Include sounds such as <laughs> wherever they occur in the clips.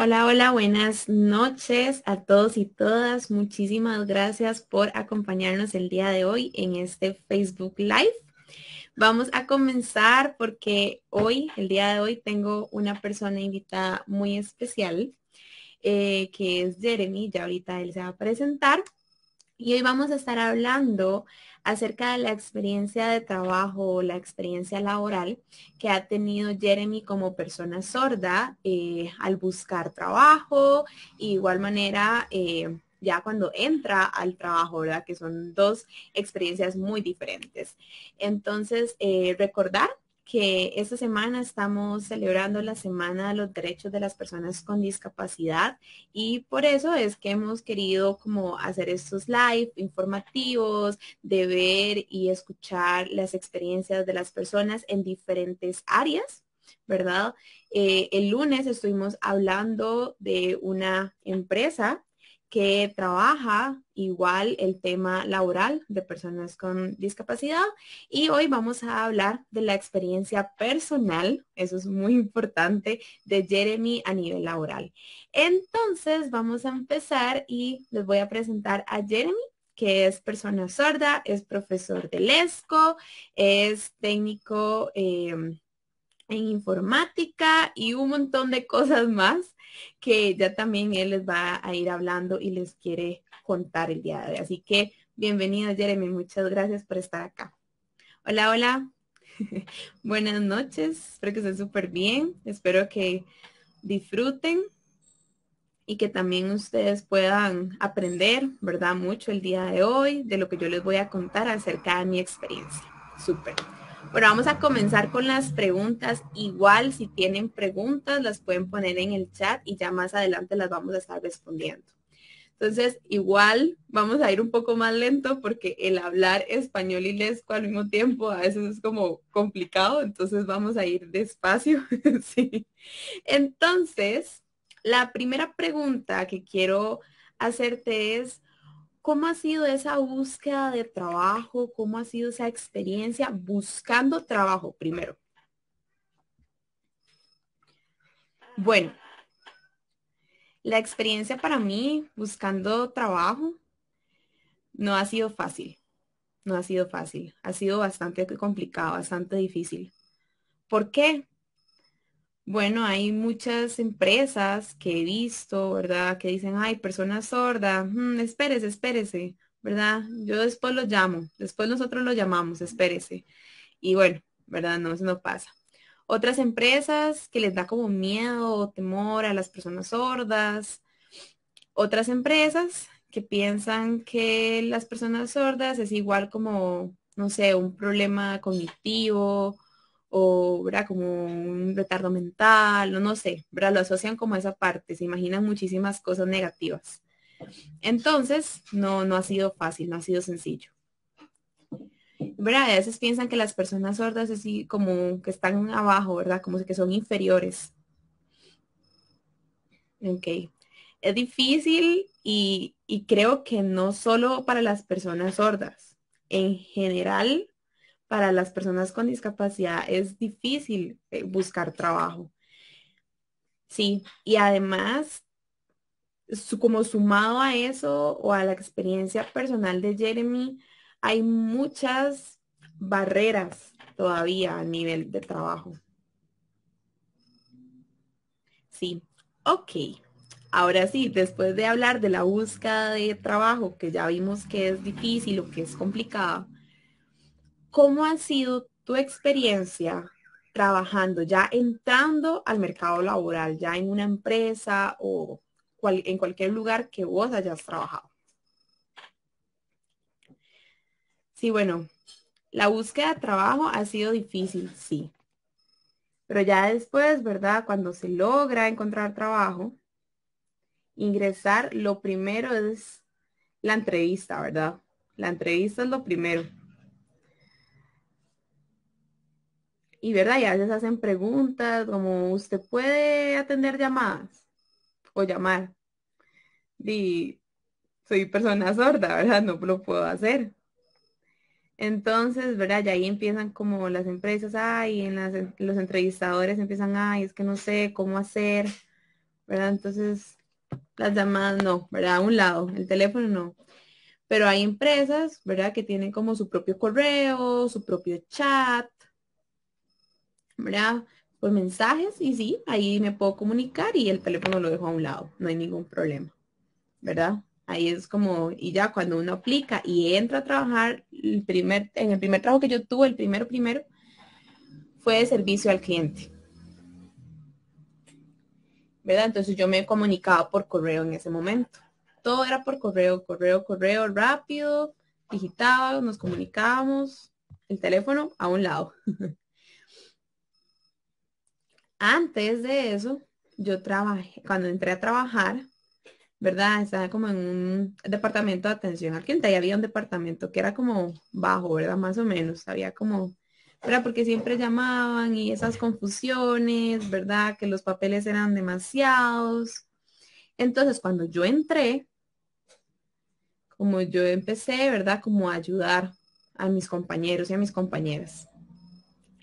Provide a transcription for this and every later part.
Hola, hola, buenas noches a todos y todas. Muchísimas gracias por acompañarnos el día de hoy en este Facebook Live. Vamos a comenzar porque hoy, el día de hoy, tengo una persona invitada muy especial, eh, que es Jeremy. Ya ahorita él se va a presentar. Y hoy vamos a estar hablando acerca de la experiencia de trabajo la experiencia laboral que ha tenido Jeremy como persona sorda eh, al buscar trabajo, igual manera eh, ya cuando entra al trabajo, ¿verdad? Que son dos experiencias muy diferentes. Entonces, eh, recordar que esta semana estamos celebrando la Semana de los Derechos de las Personas con Discapacidad y por eso es que hemos querido como hacer estos live informativos, de ver y escuchar las experiencias de las personas en diferentes áreas ¿verdad? Eh, el lunes estuvimos hablando de una empresa que trabaja igual el tema laboral de personas con discapacidad y hoy vamos a hablar de la experiencia personal, eso es muy importante, de Jeremy a nivel laboral. Entonces vamos a empezar y les voy a presentar a Jeremy que es persona sorda, es profesor de LESCO, es técnico em, en informática y un montón de cosas más que ya también él les va a ir hablando y les quiere contar el día de hoy. Así que bienvenido Jeremy, muchas gracias por estar acá. Hola, hola. <laughs> Buenas noches, espero que estén súper bien, espero que disfruten y que también ustedes puedan aprender, ¿verdad? Mucho el día de hoy de lo que yo les voy a contar acerca de mi experiencia. Súper. Bueno, vamos a comenzar con las preguntas. Igual, si tienen preguntas, las pueden poner en el chat y ya más adelante las vamos a estar respondiendo. Entonces, igual vamos a ir un poco más lento porque el hablar español y lesco al mismo tiempo a veces es como complicado, entonces vamos a ir despacio. <laughs> sí. Entonces, la primera pregunta que quiero hacerte es, ¿Cómo ha sido esa búsqueda de trabajo? ¿Cómo ha sido esa experiencia buscando trabajo primero? Bueno, la experiencia para mí buscando trabajo no ha sido fácil. No ha sido fácil. Ha sido bastante complicado, bastante difícil. ¿Por qué? Bueno, hay muchas empresas que he visto, ¿verdad? Que dicen, ay, persona sorda, mm, espérese, espérese, ¿verdad? Yo después lo llamo, después nosotros lo llamamos, espérese. Y bueno, ¿verdad? No, eso no pasa. Otras empresas que les da como miedo o temor a las personas sordas. Otras empresas que piensan que las personas sordas es igual como, no sé, un problema cognitivo, o como un retardo mental, o no sé, ¿verdad? lo asocian como a esa parte, se imaginan muchísimas cosas negativas. Entonces, no, no ha sido fácil, no ha sido sencillo. ¿Verdad? A veces piensan que las personas sordas así como que están abajo, ¿verdad? Como que son inferiores. Ok. Es difícil y, y creo que no solo para las personas sordas. En general, para las personas con discapacidad es difícil eh, buscar trabajo. Sí, y además, como sumado a eso o a la experiencia personal de Jeremy, hay muchas barreras todavía a nivel de trabajo. Sí, ok. Ahora sí, después de hablar de la búsqueda de trabajo, que ya vimos que es difícil o que es complicado, ¿cómo ha sido tu experiencia trabajando, ya entrando al mercado laboral, ya en una empresa o en cualquier lugar que vos hayas trabajado? Sí, bueno, la búsqueda de trabajo ha sido difícil, sí. Pero ya después, ¿verdad? Cuando se logra encontrar trabajo, ingresar, lo primero es la entrevista, ¿verdad? La entrevista es lo primero. Y verdad, ya se hacen preguntas como, ¿usted puede atender llamadas? O llamar. Y soy persona sorda, ¿verdad? No lo puedo hacer. Entonces, ¿verdad? Y ahí empiezan como las empresas, ay, en las, los entrevistadores empiezan, ay, es que no sé cómo hacer, ¿verdad? Entonces, las llamadas no, ¿verdad? A un lado, el teléfono no. Pero hay empresas, ¿verdad? Que tienen como su propio correo, su propio chat, ¿verdad? Por mensajes y sí, ahí me puedo comunicar y el teléfono lo dejo a un lado, no hay ningún problema, ¿verdad? Ahí es como, y ya cuando uno aplica y entra a trabajar, el primer, en el primer trabajo que yo tuve, el primero primero, fue de servicio al cliente. ¿Verdad? Entonces yo me he comunicado por correo en ese momento. Todo era por correo, correo, correo, rápido, digitado, nos comunicábamos, el teléfono a un lado. <laughs> Antes de eso, yo trabajé, cuando entré a trabajar, ¿verdad? Estaba como en un departamento de atención al cliente había un departamento que era como bajo, ¿verdad? Más o menos, había como, ¿verdad? Porque siempre llamaban y esas confusiones, ¿verdad? Que los papeles eran demasiados. Entonces, cuando yo entré, como yo empecé, ¿verdad? Como a ayudar a mis compañeros y a mis compañeras.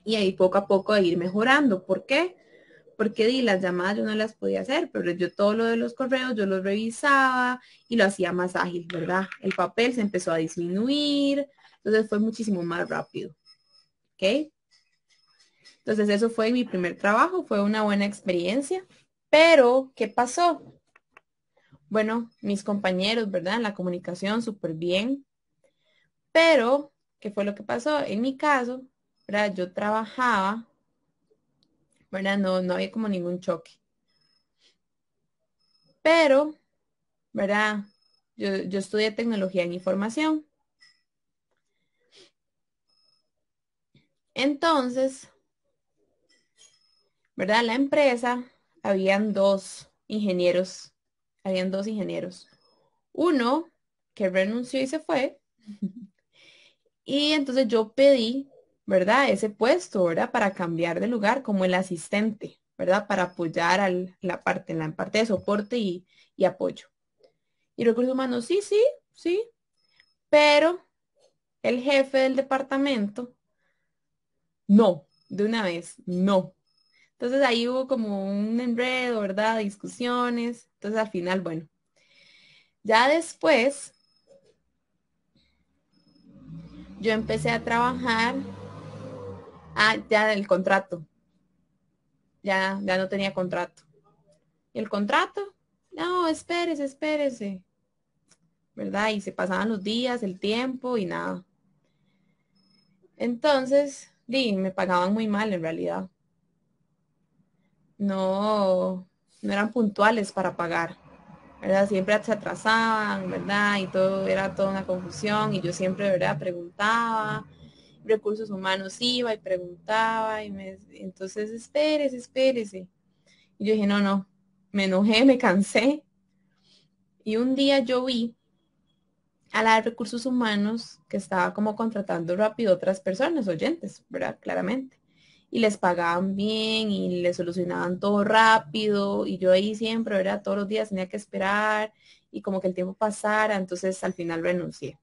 Y ahí poco a poco a ir mejorando. ¿Por qué? porque di, las llamadas yo no las podía hacer, pero yo todo lo de los correos yo los revisaba y lo hacía más ágil, ¿verdad? El papel se empezó a disminuir, entonces fue muchísimo más rápido. ¿Ok? Entonces eso fue mi primer trabajo, fue una buena experiencia, pero ¿qué pasó? Bueno, mis compañeros, ¿verdad? En la comunicación súper bien, pero ¿qué fue lo que pasó? En mi caso, ¿verdad? Yo trabajaba ¿verdad? No, había como ningún choque. Pero, ¿verdad? Yo, yo estudié tecnología en información. Entonces, ¿verdad? La empresa, habían dos ingenieros, habían dos ingenieros. Uno que renunció y se fue. <laughs> y entonces yo pedí ¿verdad? Ese puesto, ¿verdad? Para cambiar de lugar como el asistente, ¿verdad? Para apoyar a la parte, la parte de soporte y, y apoyo. Y recursos humanos, sí, sí, sí, pero el jefe del departamento, no, de una vez, no. Entonces ahí hubo como un enredo, ¿verdad? Discusiones. Entonces al final, bueno, ya después yo empecé a trabajar Ah, ya el contrato. Ya, ya no tenía contrato. ¿Y el contrato? No, espérese, espérese. ¿Verdad? Y se pasaban los días, el tiempo y nada. Entonces, sí, me pagaban muy mal en realidad. No, no eran puntuales para pagar. ¿verdad? Siempre se atrasaban, ¿verdad? Y todo era toda una confusión y yo siempre, ¿verdad? Preguntaba recursos humanos iba y preguntaba y me, entonces espérese, espérese. Y yo dije, no, no, me enojé, me cansé. Y un día yo vi a la de recursos humanos que estaba como contratando rápido otras personas, oyentes, ¿verdad? Claramente. Y les pagaban bien y les solucionaban todo rápido. Y yo ahí siempre, era Todos los días tenía que esperar y como que el tiempo pasara. Entonces al final renuncié.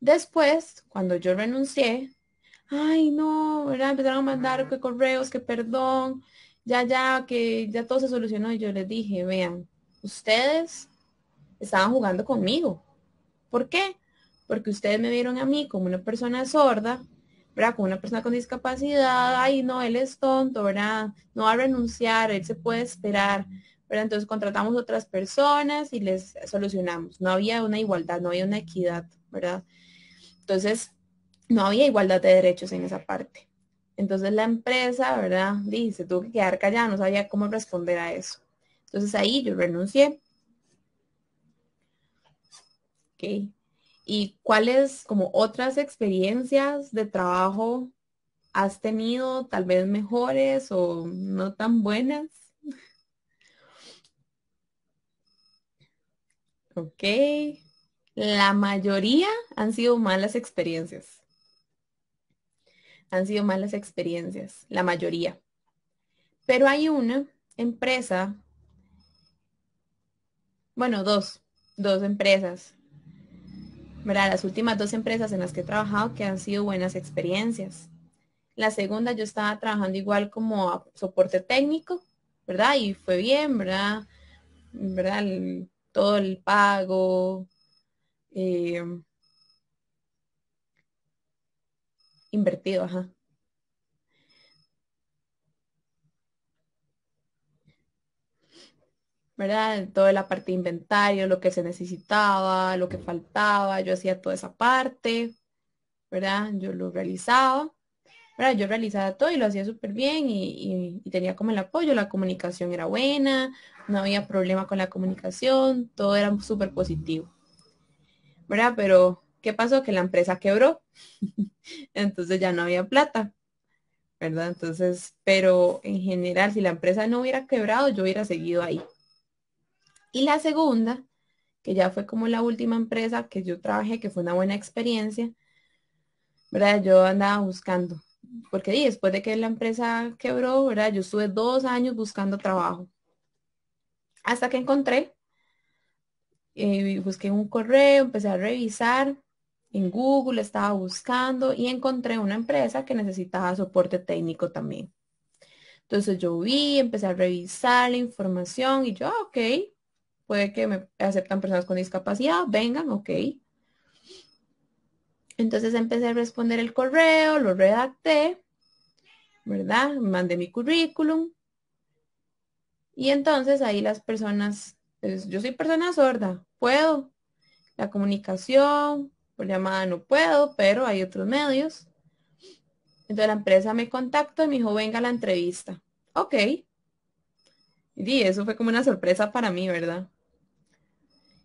Después, cuando yo renuncié, ay no, ¿verdad? Empezaron a mandar que correos, que perdón, ya, ya, que ya todo se solucionó. Y yo les dije, vean, ustedes estaban jugando conmigo. ¿Por qué? Porque ustedes me vieron a mí como una persona sorda, ¿verdad? Como una persona con discapacidad, ay no, él es tonto, ¿verdad? No va a renunciar, él se puede esperar. Pero entonces contratamos otras personas y les solucionamos. No había una igualdad, no había una equidad, ¿verdad? Entonces, no había igualdad de derechos en esa parte. Entonces la empresa, ¿verdad? Dice, tú que quedar callada, no sabía cómo responder a eso. Entonces ahí yo renuncié. Ok. ¿Y cuáles como otras experiencias de trabajo has tenido, tal vez mejores o no tan buenas? Ok la mayoría han sido malas experiencias. Han sido malas experiencias, la mayoría. Pero hay una empresa, bueno, dos, dos empresas, ¿verdad? Las últimas dos empresas en las que he trabajado que han sido buenas experiencias. La segunda yo estaba trabajando igual como soporte técnico, ¿verdad? Y fue bien, ¿verdad? ¿Verdad? todo el pago, eh, invertido, ajá. ¿Verdad? Toda la parte de inventario, lo que se necesitaba, lo que faltaba, yo hacía toda esa parte, ¿verdad? Yo lo realizaba. Yo realizaba todo y lo hacía súper bien y, tenía como el apoyo, la comunicación era buena, no había problema con la comunicación, todo era súper positivo. ¿verdad? Pero, ¿qué pasó? Que la empresa quebró, <laughs> entonces ya no había plata, ¿verdad? Entonces, pero en general, si la empresa no hubiera quebrado, yo hubiera seguido ahí. Y la segunda, que ya fue como la última empresa que yo trabajé, que fue una buena experiencia, ¿verdad? Yo andaba buscando, porque después de que la empresa quebró, ¿verdad? Yo estuve dos años buscando trabajo, hasta que encontré eh, busqué un correo, empecé a revisar, en Google estaba buscando y encontré una empresa que necesitaba soporte técnico también. Entonces yo vi, empecé a revisar la información y yo, ah, ok, puede que me aceptan personas con discapacidad, vengan, ok. Entonces empecé a responder el correo, lo redacté, ¿verdad? Mandé mi currículum. Y entonces ahí las personas yo soy persona sorda, puedo. La comunicación, por llamada no puedo, pero hay otros medios. Entonces la empresa me contactó y me dijo, venga a la entrevista. Ok. Y eso fue como una sorpresa para mí, ¿verdad?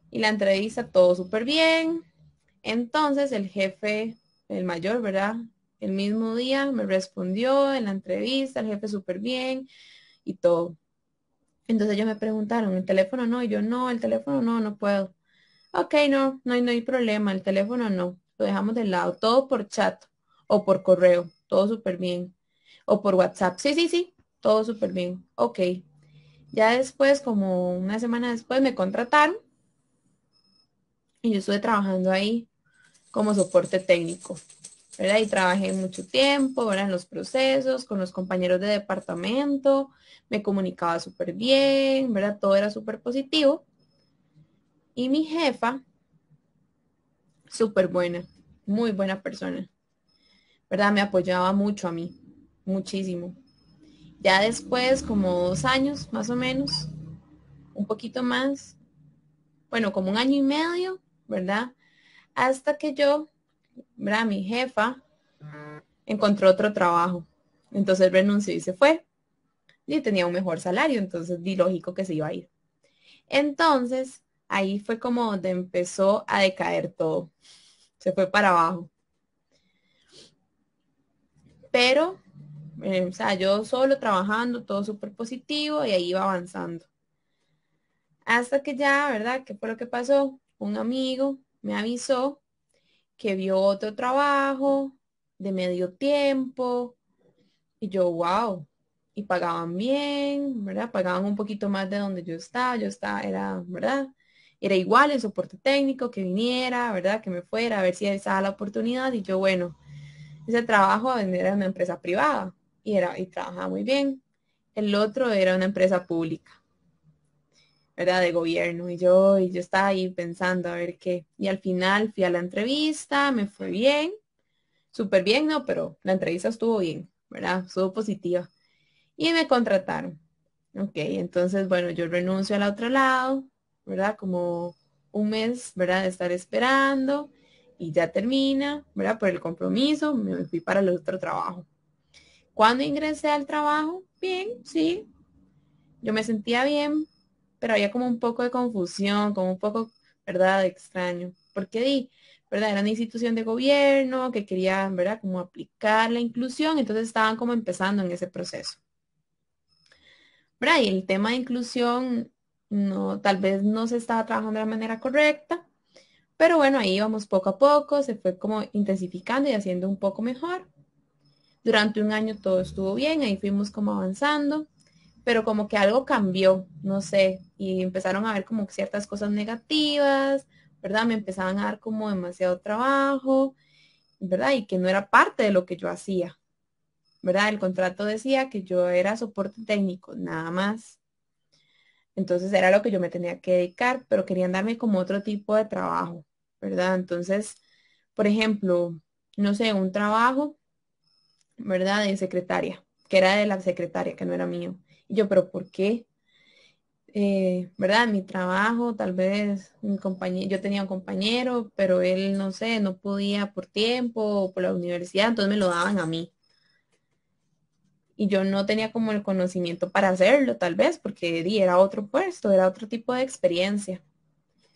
Y la entrevista todo súper bien. Entonces el jefe, el mayor, ¿verdad? El mismo día me respondió en la entrevista, el jefe súper bien y todo. Entonces ellos me preguntaron, ¿el teléfono no? Y yo, no, el teléfono no, no puedo. Ok, no, no, no hay problema, el teléfono no, lo dejamos de lado, todo por chat o por correo, todo súper bien. O por WhatsApp, sí, sí, sí, todo súper bien, ok. Ya después, como una semana después, me contrataron y yo estuve trabajando ahí como soporte técnico. ¿verdad? Y trabajé mucho tiempo, ¿verdad? En los procesos, con los compañeros de departamento, me comunicaba súper bien, ¿verdad? Todo era súper positivo. Y mi jefa, súper buena, muy buena persona, ¿verdad? Me apoyaba mucho a mí, muchísimo. Ya después, como dos años más o menos, un poquito más, bueno, como un año y medio, ¿verdad? Hasta que yo mi jefa encontró otro trabajo. Entonces renunció y se fue. Y tenía un mejor salario, entonces di lógico que se iba a ir. Entonces, ahí fue como donde empezó a decaer todo. Se fue para abajo. Pero, eh, o yo solo trabajando, todo súper positivo y ahí iba avanzando. Hasta que ya, ¿verdad? Que fue lo que pasó? Un amigo me avisó que vio otro trabajo de medio tiempo. Y yo, wow. Y pagaban bien, ¿verdad? Pagaban un poquito más de donde yo estaba. Yo estaba, era, ¿verdad? Era igual el soporte técnico, que viniera, ¿verdad? Que me fuera, a ver si estaba la oportunidad. Y yo, bueno, ese trabajo era una empresa privada y, era, y trabajaba muy bien. El otro era una empresa pública. De gobierno. Y yo, y yo estaba ahí pensando a ver qué. Y al final fui a la entrevista, me fue bien, súper bien, no, pero la entrevista estuvo bien, ¿verdad? Estuvo positiva. Y me contrataron. Ok, entonces, bueno, yo renuncio al otro lado, ¿verdad? Como un mes, ¿verdad? De estar esperando y ya termina, ¿verdad? Por el compromiso, me fui para el otro trabajo. Cuando ingresé al trabajo, bien, sí, yo me sentía bien, pero había como un poco de confusión, como un poco, ¿verdad?, extraño. Porque di, ¿verdad? Era una institución de gobierno que quería, ¿verdad?, como aplicar la inclusión, entonces estaban como empezando en ese proceso. ¿Verdad? Y el tema de inclusión no, tal vez no se estaba trabajando de la manera correcta, pero bueno, ahí íbamos poco a poco, se fue como intensificando y haciendo un poco mejor. Durante un año todo estuvo bien, ahí fuimos como avanzando pero como que algo cambió, no sé, y empezaron a ver como ciertas cosas negativas, ¿verdad? Me empezaban a dar como demasiado trabajo, ¿verdad? Y que no era parte de lo que yo hacía, ¿verdad? El contrato decía que yo era soporte técnico, nada más. Entonces era lo que yo me tenía que dedicar, pero querían darme como otro tipo de trabajo, ¿verdad? Entonces, por ejemplo, no sé, un trabajo, ¿verdad? De secretaria, que era de la secretaria, que no era mío yo, pero ¿por qué? Eh, ¿Verdad? Mi trabajo, tal vez mi compañero, yo tenía un compañero, pero él, no sé, no podía por tiempo o por la universidad, entonces me lo daban a mí. Y yo no tenía como el conocimiento para hacerlo, tal vez, porque era otro puesto, era otro tipo de experiencia.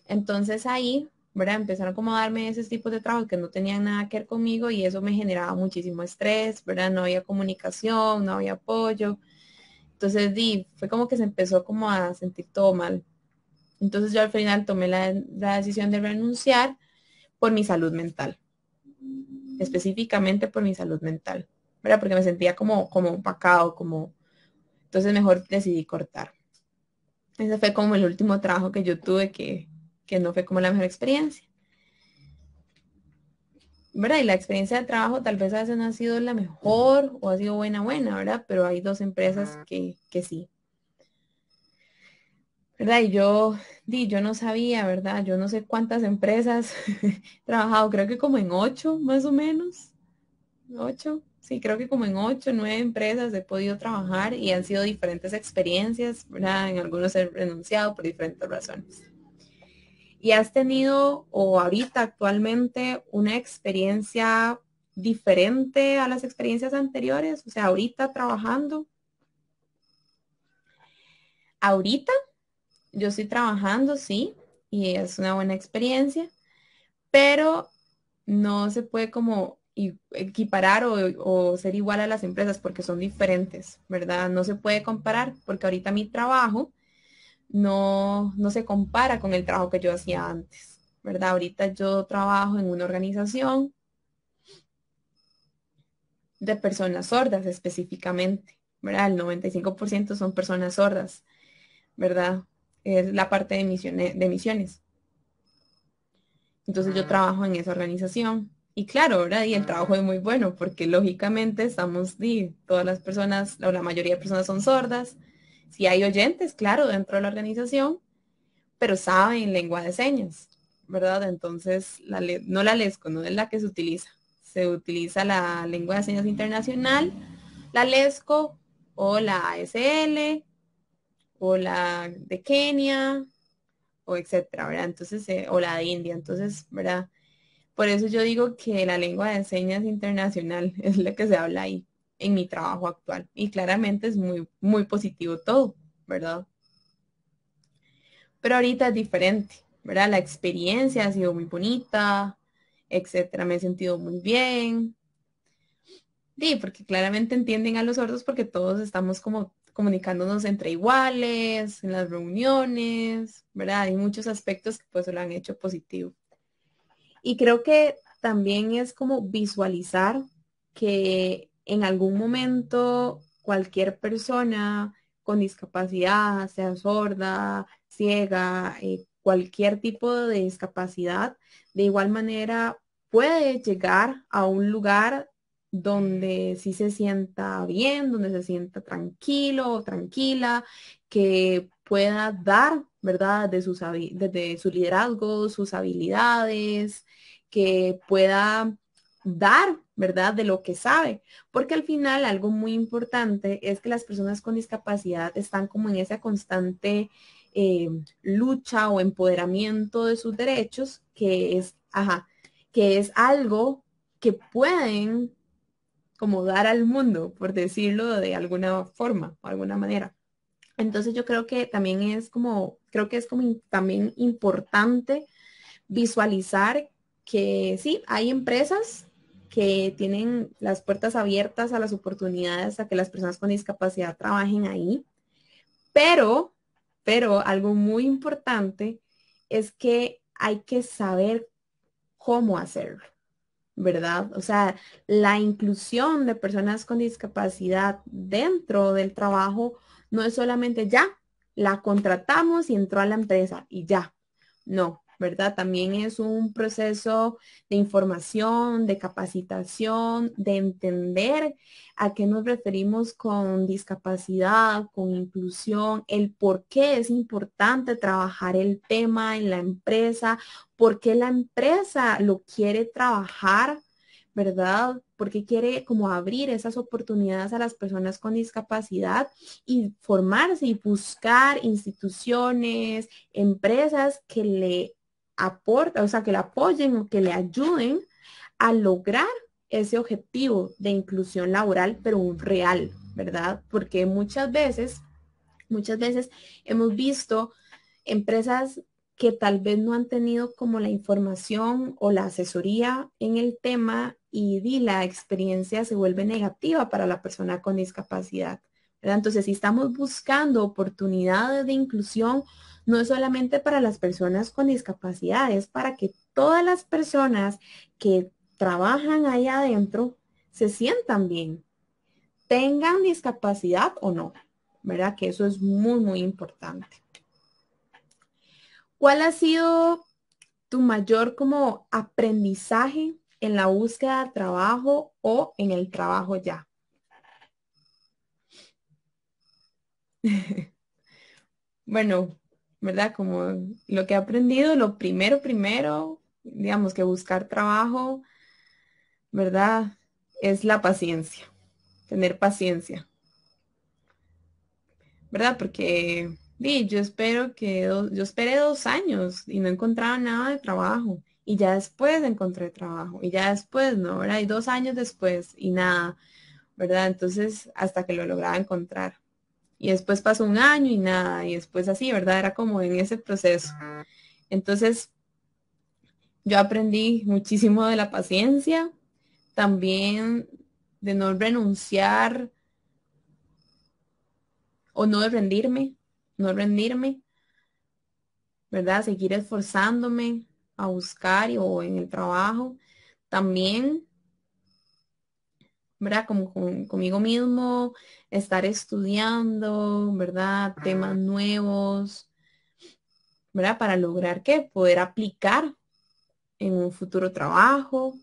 Entonces ahí, ¿verdad? Empezaron como a darme ese tipo de trabajo que no tenían nada que ver conmigo y eso me generaba muchísimo estrés, ¿verdad? No había comunicación, no había apoyo. Entonces di, fue como que se empezó como a sentir todo mal. Entonces yo al final tomé la, decisión de renunciar por mi salud mental. Específicamente por mi salud mental. Porque me sentía como, como opacado, como. Entonces mejor decidí cortar. Ese fue como el último trabajo que yo tuve que, que no fue como la mejor experiencia. ¿verdad? Y la experiencia de trabajo tal vez a no ha sido la mejor o ha sido buena, buena, ¿verdad? Pero hay dos empresas que, que sí. ¿Verdad? Y yo, di, yo no sabía, ¿verdad? Yo no sé cuántas empresas <laughs> he trabajado, creo que como en ocho, más o menos. Ocho, sí, creo que como en ocho, nueve empresas he podido trabajar y han sido diferentes experiencias, ¿verdad? En algunos he renunciado por diferentes razones. ¿Y has tenido o ahorita actualmente una experiencia diferente a las experiencias anteriores? O sea, ahorita trabajando. Ahorita yo estoy trabajando, sí, y es una buena experiencia, pero no se puede como equiparar o, o ser igual a las empresas porque son diferentes, ¿verdad? No se puede comparar porque ahorita mi trabajo no, se compara con el trabajo que yo hacía antes, ¿verdad? Ahorita yo trabajo en una organización de personas sordas específicamente, ¿verdad? El 95% son personas sordas, ¿verdad? Es la parte de misiones. De misiones. Entonces yo ah. trabajo en esa organización. Y claro, ¿verdad? Y el ah. trabajo es muy bueno porque lógicamente estamos, todas las personas, o la mayoría de personas son sordas, si hay oyentes, claro, dentro de la organización, pero saben lengua de señas, ¿verdad? Entonces, no la LESCO, no es la que se utiliza. Se utiliza la lengua de señas internacional, la LESCO o la ASL o la de Kenia o etcétera, ¿verdad? Entonces, eh, o la de India, entonces, ¿verdad? Por eso yo digo que la lengua de señas internacional <laughs> es la que se habla ahí en mi trabajo actual. Y claramente es muy, muy positivo todo, ¿verdad? Pero ahorita es diferente, ¿verdad? La experiencia ha sido muy bonita, etcétera, me he sentido muy bien. Sí, porque claramente entienden a los sordos porque todos estamos como comunicándonos entre iguales, en las reuniones, ¿verdad? Hay muchos aspectos que pues lo han hecho positivo. Y creo que también es como visualizar que en algún momento cualquier persona con discapacidad, sea sorda, ciega, eh, cualquier tipo de discapacidad, de igual manera puede llegar a un lugar donde sí se sienta bien, donde se sienta tranquilo o tranquila, que pueda dar, ¿verdad? De desde su liderazgo, sus habilidades, que pueda dar ¿verdad? De lo que sabe. Porque al final algo muy importante es que las personas con discapacidad están como en esa constante eh, lucha o empoderamiento de sus derechos, que es, ajá, que es algo que pueden como dar al mundo, por decirlo de alguna forma o alguna manera. Entonces yo creo que también es como, creo que es como también importante visualizar que sí, hay empresas que tienen las puertas abiertas a las oportunidades, a que las personas con discapacidad trabajen ahí. Pero, pero algo muy importante es que hay que saber cómo hacerlo, ¿verdad? O sea, la inclusión de personas con discapacidad dentro del trabajo no es solamente ya, la contratamos y entró a la empresa y ya. No, ¿verdad? También es un proceso de información, de capacitación, de entender a qué nos referimos con discapacidad, con inclusión, el por qué es importante trabajar el tema en la empresa, por qué la empresa lo quiere trabajar, ¿verdad? Porque quiere como abrir esas oportunidades a las personas con discapacidad y formarse y buscar instituciones, empresas que le aporta, o sea, que le apoyen o que le ayuden a lograr ese objetivo de inclusión laboral, pero un real, ¿verdad? Porque muchas veces, muchas veces hemos visto empresas que tal vez no han tenido como la información o la asesoría en el tema y, y la experiencia se vuelve negativa para la persona con discapacidad. Entonces, si estamos buscando oportunidades de inclusión, no es solamente para las personas con discapacidad, es para que todas las personas que trabajan ahí adentro se sientan bien, tengan discapacidad o no, ¿verdad? Que eso es muy, muy importante. ¿Cuál ha sido tu mayor como aprendizaje en la búsqueda de trabajo o en el trabajo ya? <laughs> bueno, ¿verdad? Como lo que he aprendido, lo primero, primero, digamos que buscar trabajo, ¿verdad? Es la paciencia, tener paciencia, ¿verdad? Porque vi, yo espero que, yo esperé dos años y no encontraba nada de trabajo y ya después encontré trabajo y ya después, ¿no? ahora Y dos años después y nada, ¿verdad? Entonces, hasta que lo lograba encontrar. Y después pasó un año y nada, y después así, ¿verdad? Era como en ese proceso. Entonces, yo aprendí muchísimo de la paciencia, también de no renunciar o no rendirme, no rendirme, ¿verdad? Seguir esforzándome a buscar y, o en el trabajo. También ¿verdad? Como conmigo mismo, estar estudiando, ¿verdad? Temas nuevos, ¿verdad? Para lograr que poder aplicar en un futuro trabajo,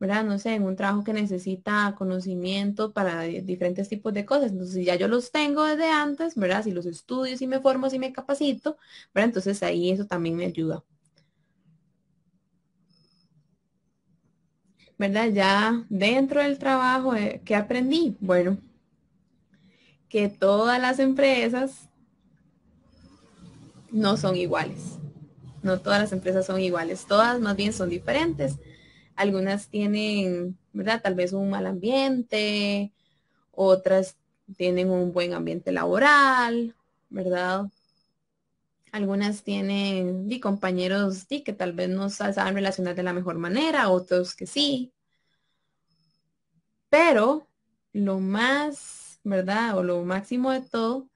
¿verdad? No sé, en un trabajo que necesita conocimiento para diferentes tipos de cosas. Entonces, si ya yo los tengo desde antes, ¿verdad? Si los estudio, si me formo, si me capacito, ¿verdad? Entonces ahí eso también me ayuda. ¿verdad? Ya dentro del trabajo, eh, ¿qué aprendí? Bueno, que todas las empresas no son iguales. No todas las empresas son iguales, todas más bien son diferentes. Algunas tienen, ¿verdad? Tal vez un mal ambiente, otras tienen un buen ambiente laboral, ¿verdad? Algunas tienen compañeros y que tal vez no saben relacionar de la mejor manera, otros que sí. Pero lo más, ¿verdad? O lo máximo de todo,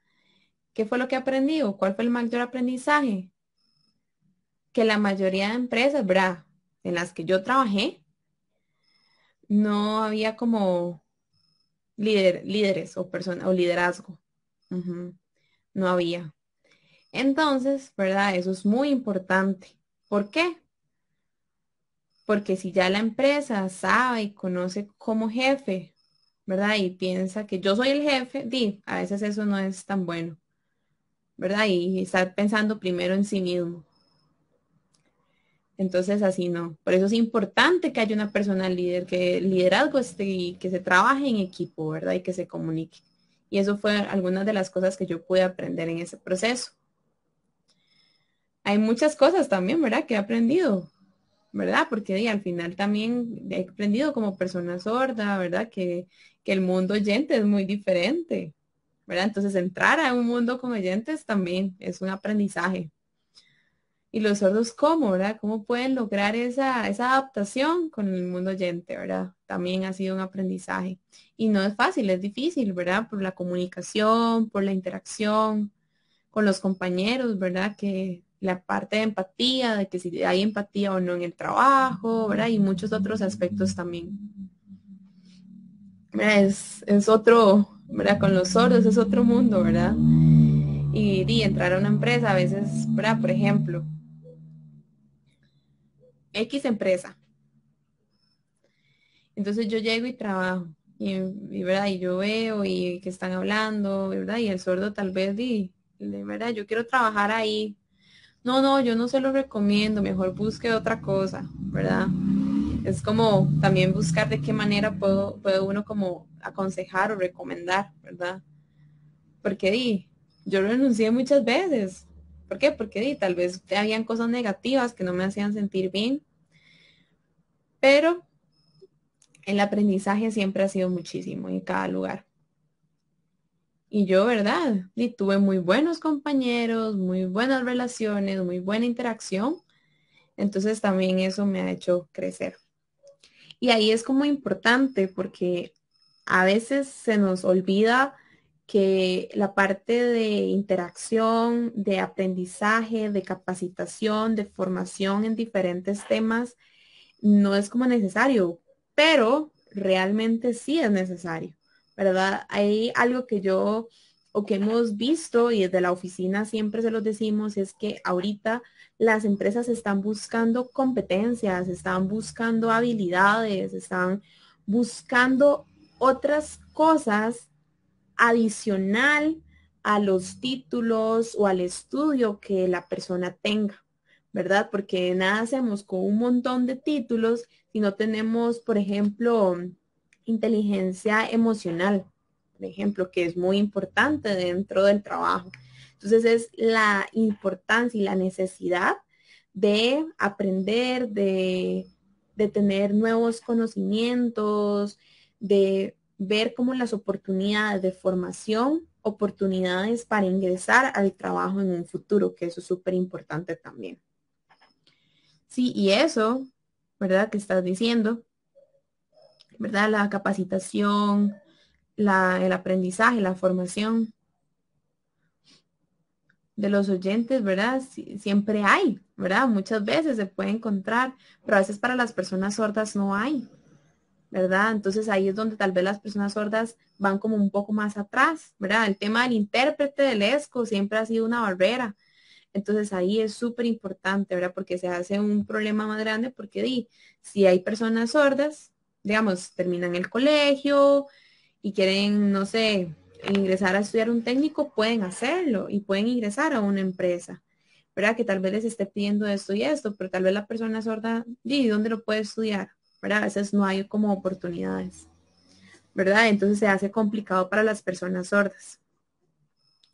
¿qué fue lo que aprendí o cuál fue el mayor aprendizaje? Que la mayoría de empresas, ¿verdad? En las que yo trabajé, no había como líder, líderes o personas o liderazgo. No había. Entonces, ¿verdad? Eso es muy importante. ¿Por qué? Porque si ya la empresa sabe y conoce como jefe, ¿verdad? Y piensa que yo soy el jefe, di, a veces eso no es tan bueno, ¿verdad? Y estar pensando primero en sí mismo. Entonces así no. Por eso es importante que haya una persona líder, que el liderazgo esté y que se trabaje en equipo, ¿verdad? Y que se comunique. Y eso fue algunas de las cosas que yo pude aprender en ese proceso hay muchas cosas también, ¿verdad? Que he aprendido, ¿verdad? Porque al final también he aprendido como persona sorda, ¿verdad? Que, el mundo oyente es muy diferente, ¿verdad? Entonces entrar a un mundo con oyentes también es un aprendizaje. Y los sordos, ¿cómo, verdad? ¿Cómo pueden lograr esa, esa adaptación con el mundo oyente, verdad? También ha sido un aprendizaje. Y no es fácil, es difícil, ¿verdad? Por la comunicación, por la interacción con los compañeros, ¿verdad? Que la parte de empatía, de que si hay empatía o no en el trabajo, ¿verdad? Y muchos otros aspectos también. Es, es otro, ¿verdad? Con los sordos es otro mundo, ¿verdad? Y, entrar a una empresa, a veces, ¿verdad? Por ejemplo, X empresa. Entonces yo llego y trabajo. Y, y, ¿verdad? y yo veo y que están hablando, ¿verdad? Y el sordo tal vez di, ¿verdad? Yo quiero trabajar ahí, no, no, yo no se lo recomiendo, mejor busque otra cosa, ¿verdad? Es como también buscar de qué manera puedo, puedo uno como aconsejar o recomendar, ¿verdad? Porque di, yo renuncié muchas veces. ¿Por qué? Porque di, tal vez habían cosas negativas que no me hacían sentir bien. Pero el aprendizaje siempre ha sido muchísimo en cada lugar. Y yo, ¿verdad? Y tuve muy buenos compañeros, muy buenas relaciones, muy buena interacción. Entonces también eso me ha hecho crecer. Y ahí es como importante porque a veces se nos olvida que la parte de interacción, de aprendizaje, de capacitación, de formación en diferentes temas, no es como necesario, pero realmente sí es necesario. ¿verdad? Hay algo que yo o que hemos visto y desde la oficina siempre se los decimos es que ahorita las empresas están buscando competencias, están buscando habilidades, están buscando otras cosas adicional a los títulos o al estudio que la persona tenga, ¿verdad? Porque nada hacemos con un montón de títulos si no tenemos, por ejemplo, inteligencia emocional, por ejemplo, que es muy importante dentro del trabajo. Entonces es la importancia y la necesidad de aprender, de, tener nuevos conocimientos, de ver como las oportunidades de formación, oportunidades para ingresar al trabajo en un futuro, que eso es súper importante también. Sí, y eso, ¿verdad? Que estás diciendo, ¿verdad? La capacitación, el aprendizaje, la formación de los oyentes, ¿verdad? siempre hay, ¿verdad? Muchas veces se puede encontrar, pero a veces para las personas sordas no hay, ¿verdad? Entonces ahí es donde tal vez las personas sordas van como un poco más atrás, ¿verdad? El tema del intérprete del ESCO siempre ha sido una barrera. Entonces ahí es súper importante, ¿verdad? Porque se hace un problema más grande porque di, si hay personas sordas digamos, terminan el colegio y quieren, no sé, ingresar a estudiar un técnico, pueden hacerlo y pueden ingresar a una empresa, ¿verdad? Que tal vez les esté pidiendo esto y esto, pero tal vez la persona sorda, ¿y dónde lo puede estudiar? ¿Verdad? A veces no hay como oportunidades, ¿verdad? Entonces se hace complicado para las personas sordas.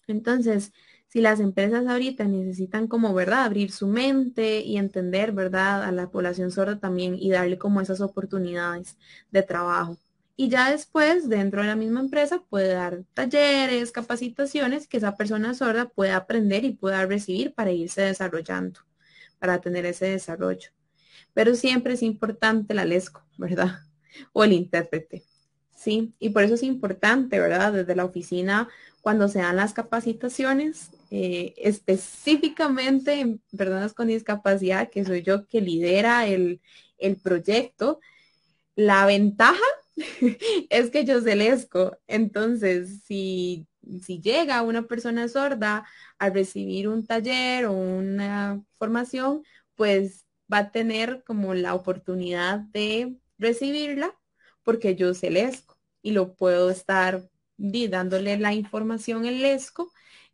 Entonces, si las empresas ahorita necesitan como, ¿verdad?, abrir su mente y entender, ¿verdad?, a la población sorda también y darle como esas oportunidades de trabajo. Y ya después, dentro de la misma empresa, puede dar talleres, capacitaciones que esa persona sorda pueda aprender y pueda recibir para irse desarrollando, para tener ese desarrollo. Pero siempre es importante la LESCO, ¿verdad? <laughs> O el intérprete. Sí, y por eso es importante, ¿verdad? Desde la oficina, cuando se dan las capacitaciones, eh, específicamente en personas con discapacidad, que soy yo que lidera el, proyecto. La ventaja <laughs> es que yo lesco entonces si, llega una persona sorda a recibir un taller o una formación, pues va a tener como la oportunidad de recibirla porque yo se y lo puedo estar dándole la información en lesco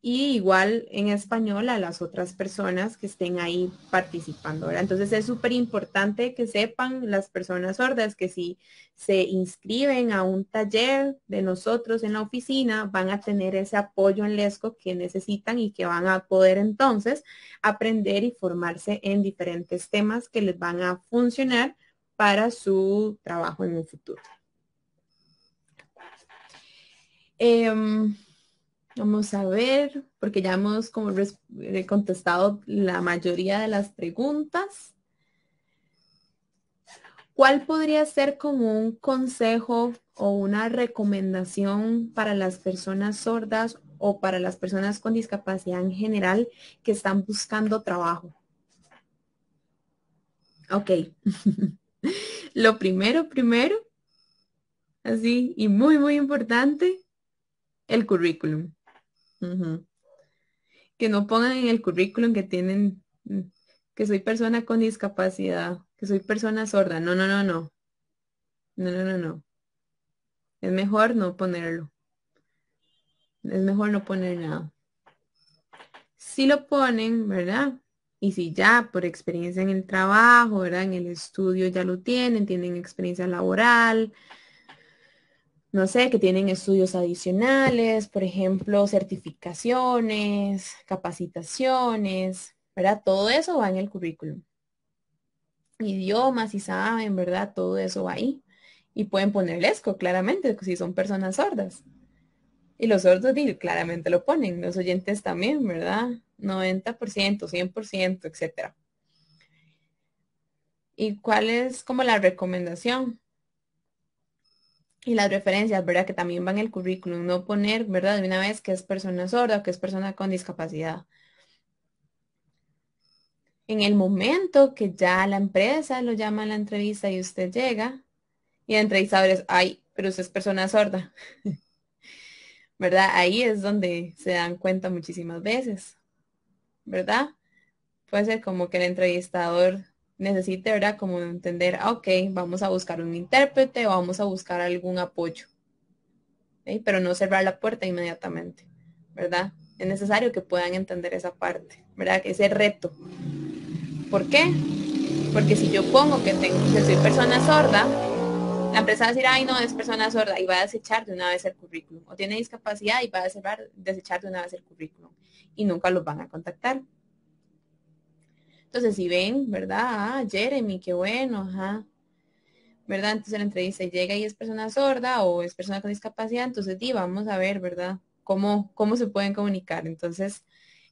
y igual en español a las otras personas que estén ahí participando. Entonces es súper importante que sepan las personas sordas que si se inscriben a un taller de nosotros en la oficina, van a tener ese apoyo en Lesco que necesitan y que van a poder entonces aprender y formarse en diferentes temas que les van a funcionar para su trabajo en el futuro. Em, Vamos a ver, porque ya hemos como eh, contestado la mayoría de las preguntas. ¿Cuál podría ser como un consejo o una recomendación para las personas sordas o para las personas con discapacidad en general que están buscando trabajo? Ok. <laughs> Lo primero, primero, así, y muy, muy importante, el currículum. Que no pongan en el currículum que tienen, mm, que soy persona con discapacidad, que soy persona sorda. No, no, no, no. No, no, no, no. Es mejor no ponerlo. Es mejor no poner nada. Si lo ponen, ¿verdad? Y si ya por experiencia en el trabajo, ¿verdad? En el estudio ya lo tienen, tienen experiencia laboral, no sé, que tienen estudios adicionales, por ejemplo, certificaciones, capacitaciones, ¿verdad? Todo eso va en el currículum. Idiomas, si saben, ¿verdad? Todo eso va ahí. Y pueden poner ESCO, claramente, si son personas sordas. Y los sordos claramente lo ponen, los oyentes también, ¿verdad? 90%, 100%, etc. ¿Y cuál es como la recomendación? y las referencias, ¿verdad? Que también van en el currículum, no poner, ¿verdad? De una vez que es persona sorda o que es persona con discapacidad. En el momento que ya la empresa lo llama a la entrevista y usted llega, y el entrevistador es, ay, pero usted es persona sorda. <laughs> ¿Verdad? Ahí es donde se dan cuenta muchísimas veces. ¿Verdad? Puede ser como que el entrevistador necesite, ¿verdad? Como entender, ah, ok, vamos a buscar un intérprete, o vamos a buscar algún apoyo. Pero no cerrar la puerta inmediatamente, ¿verdad? Es necesario que puedan entender esa parte, ¿verdad? Ese reto. ¿Por qué? Porque si yo pongo que, tengo, que soy persona sorda, la empresa va a decir, ay, no, es persona sorda y va a desechar de una vez el currículum. O tiene discapacidad y va a desechar de una vez el currículum. Y nunca los van a contactar. Entonces, si ven, ¿verdad? Ah, Jeremy, qué bueno, ajá. ¿Verdad? Entonces la entrevista llega y es persona sorda o es persona con discapacidad, entonces di, vamos a ver, ¿verdad? Cómo, cómo se pueden comunicar. Entonces,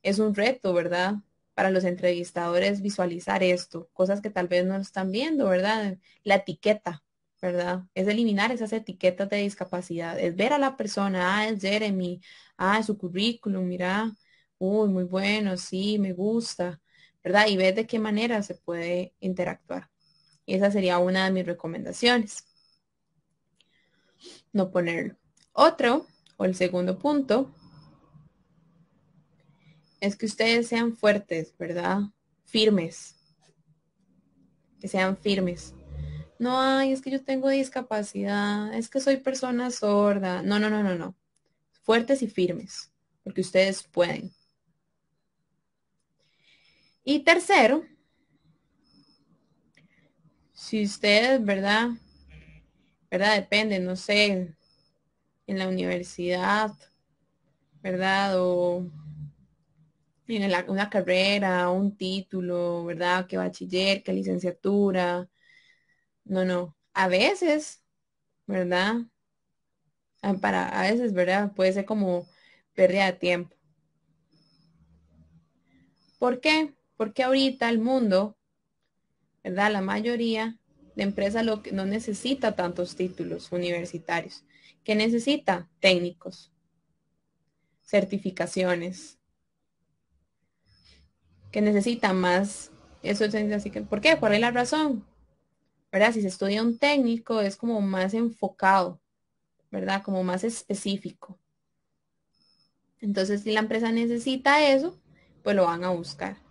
es un reto, ¿verdad? Para los entrevistadores visualizar esto, cosas que tal vez no lo están viendo, ¿verdad? La etiqueta, ¿verdad? Es eliminar esas etiquetas de discapacidad, es ver a la persona, ah, es Jeremy, ah, su currículum, mira, uy, muy bueno, sí, me gusta. ¿verdad? Y ves de qué manera se puede interactuar. Y esa sería una de mis recomendaciones. No ponerlo. Otro, o el segundo punto, es que ustedes sean fuertes, ¿verdad? Firmes. Que sean firmes. No, ay, es que yo tengo discapacidad, es que soy persona sorda. No, no, no, no, no. Fuertes y firmes, porque ustedes pueden. Y tercero, si ustedes, ¿verdad? ¿Verdad? Depende, no sé, en la universidad, ¿verdad? O en una carrera, un título, ¿verdad? Que bachiller, que licenciatura. No, no. A veces, ¿verdad? Ah, para, a veces, ¿verdad? Puede ser como pérdida de tiempo. ¿Por qué? Porque ahorita el mundo, ¿verdad? La mayoría de empresas lo no necesita tantos títulos universitarios. ¿Qué necesita? Técnicos, certificaciones, que necesita más. Eso es así que, ¿por qué? ¿Cuál es la razón? ¿Verdad? Si se estudia un técnico es como más enfocado, ¿verdad? Como más específico. Entonces, si la empresa necesita eso, pues lo van a buscar.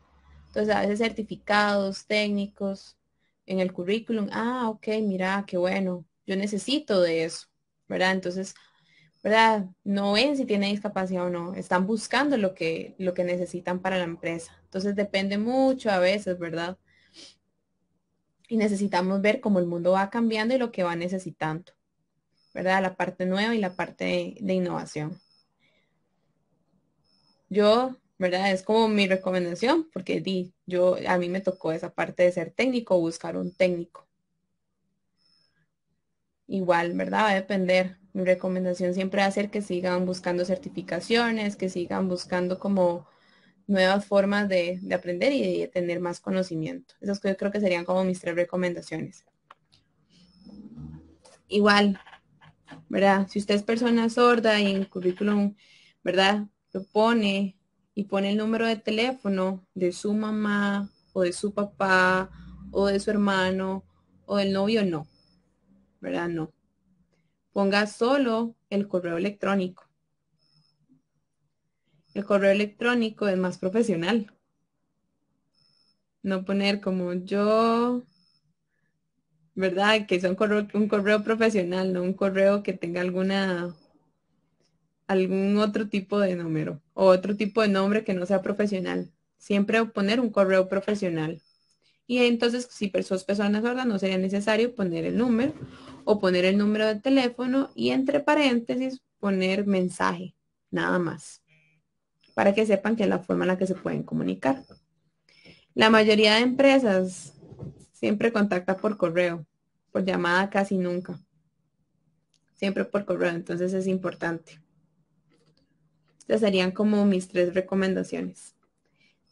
Entonces, a veces certificados técnicos en el currículum. Ah, ok, mira, qué bueno. Yo necesito de eso, ¿verdad? Entonces, ¿verdad? No ven si tienen discapacidad o no. Están buscando lo que, lo que necesitan para la empresa. Entonces, depende mucho a veces, ¿verdad? Y necesitamos ver cómo el mundo va cambiando y lo que va necesitando, ¿verdad? La parte nueva y la parte de innovación. Yo ¿verdad? Es como mi recomendación, porque di, yo, a mí me tocó esa parte de ser técnico, buscar un técnico. Igual, ¿verdad? Va a depender. Mi recomendación siempre va a ser que sigan buscando certificaciones, que sigan buscando como nuevas formas de, aprender y de tener más conocimiento. Esas creo que serían como mis tres recomendaciones. Igual, ¿verdad? Si usted es persona sorda y en currículum, ¿verdad? Lo pone y pone el número de teléfono de su mamá o de su papá o de su hermano o del novio, no. ¿Verdad? No. Ponga solo el correo electrónico. El correo electrónico es más profesional. No poner como yo, ¿verdad? Que son un correo, un correo profesional, no un correo que tenga alguna algún otro tipo de número o otro tipo de nombre que no sea profesional. Siempre poner un correo profesional. Y entonces, si sos personas no sería necesario poner el número o poner el número de teléfono y entre paréntesis poner mensaje, nada más, para que sepan que es la forma en la que se pueden comunicar. La mayoría de empresas siempre contacta por correo, por llamada casi nunca, siempre por correo, entonces es importante. Estas serían como mis tres recomendaciones.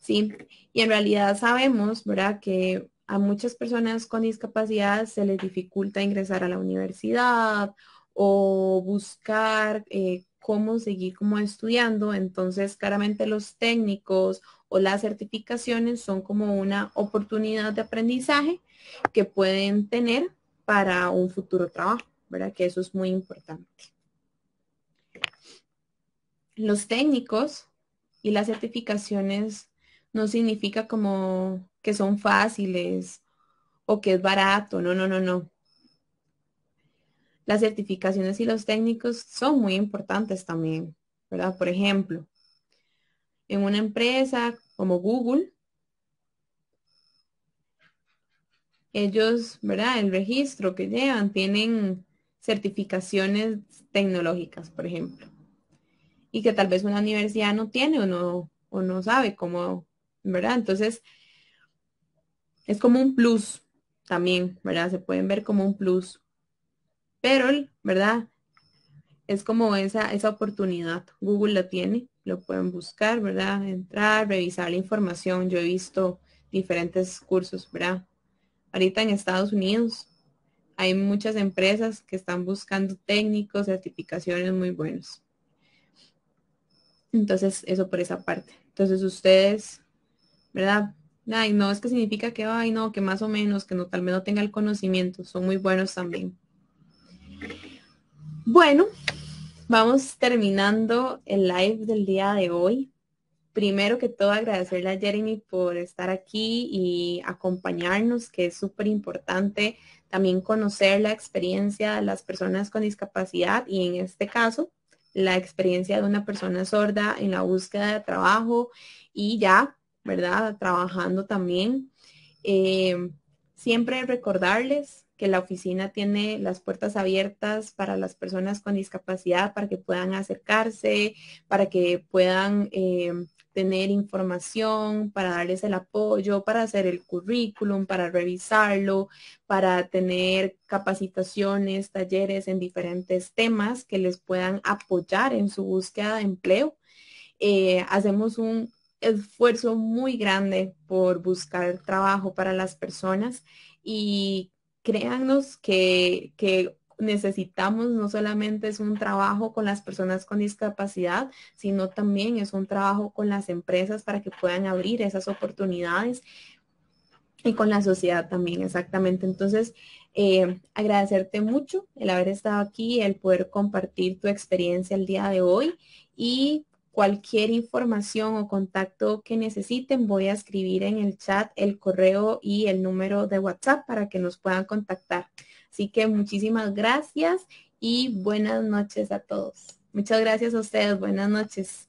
Sí, y en realidad sabemos, ¿verdad?, que a muchas personas con discapacidad se les dificulta ingresar a la universidad o buscar eh, cómo seguir como estudiando. Entonces, claramente los técnicos o las certificaciones son como una oportunidad de aprendizaje que pueden tener para un futuro trabajo, ¿verdad? Que eso es muy importante los técnicos y las certificaciones no significa como que son fáciles o que es barato, no, no, no, no. Las certificaciones y los técnicos son muy importantes también, ¿verdad? Por ejemplo, en una empresa como Google, ellos, ¿verdad? El registro que llevan tienen certificaciones tecnológicas, por ejemplo y que tal vez una universidad no tiene o no, o no sabe cómo, ¿verdad? Entonces, es como un plus también, ¿verdad? Se pueden ver como un plus. Pero, ¿verdad? Es como esa, esa oportunidad. Google la tiene, lo pueden buscar, ¿verdad? Entrar, revisar la información. Yo he visto diferentes cursos, ¿verdad? Ahorita en Estados Unidos hay muchas empresas que están buscando técnicos, certificaciones muy buenos. Entonces, eso por esa parte. Entonces, ustedes, ¿verdad? no, es que significa que, ay, no, que más o menos, que no, tal vez no tenga el conocimiento, son muy buenos también. Bueno, vamos terminando el live del día de hoy. Primero que todo, agradecerle a Jeremy por estar aquí y acompañarnos, que es súper importante también conocer la experiencia de las personas con discapacidad y en este caso, la experiencia de una persona sorda en la búsqueda de trabajo y ya, ¿verdad? Trabajando también. Eh, siempre recordarles que la oficina tiene las puertas abiertas para las personas con discapacidad, para que puedan acercarse, para que puedan eh, tener información, para darles el apoyo, para hacer el currículum, para revisarlo, para tener capacitaciones, talleres en diferentes temas que les puedan apoyar en su búsqueda de empleo. Eh, hacemos un esfuerzo muy grande por buscar trabajo para las personas y créannos que, que necesitamos no solamente es un trabajo con las personas con discapacidad, sino también es un trabajo con las empresas para que puedan abrir esas oportunidades y con la sociedad también, exactamente. Entonces, eh, agradecerte mucho el haber estado aquí, el poder compartir tu experiencia el día de hoy y cualquier información o contacto que necesiten, voy a escribir en el chat el correo y el número de WhatsApp para que nos puedan contactar. Así que muchísimas gracias y buenas noches a todos. Muchas gracias a ustedes. Buenas noches.